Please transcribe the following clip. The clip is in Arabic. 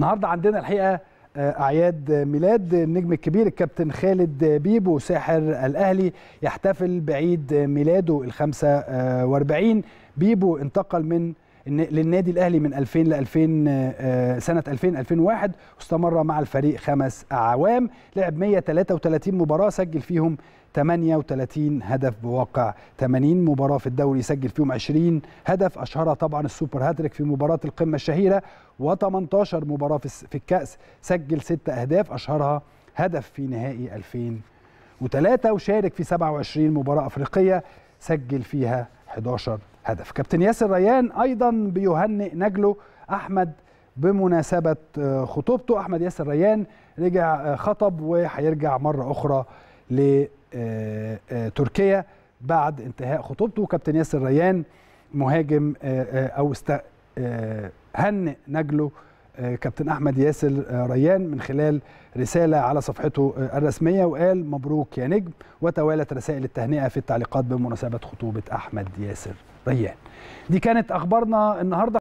النهارده عندنا الحقيقه آه، اعياد ميلاد النجم الكبير الكابتن خالد بيبو ساحر الاهلي يحتفل بعيد ميلاده ال 45 بيبو انتقل من للنادي الاهلي من 2000 ل 2000 آه، سنه 2000 2001 واستمر مع الفريق خمس اعوام لعب 133 مباراه سجل فيهم 38 هدف بواقع 80 مباراه في الدوري سجل فيهم 20 هدف اشهرها طبعا السوبر هاتريك في مباراه القمه الشهيره و18 مباراه في الكاس سجل 6 اهداف اشهرها هدف في نهائي 2003 وشارك في 27 مباراه افريقيه سجل فيها 11 هدف كابتن ياسر ريان أيضا بيهنئ نجله أحمد بمناسبة آه، خطوبته أحمد ياسر ريان رجع آه، خطب وهيرجع مرة أخرى لتركيا آه، بعد انتهاء خطوبته كابتن ياسر ريان مهاجم أو است... هنئ نجله كابتن احمد ياسر ريان من خلال رساله على صفحته الرسميه وقال مبروك يا نجم وتوالت رسائل التهنئه في التعليقات بمناسبه خطوبه احمد ياسر ريان دي كانت اخبارنا النهارده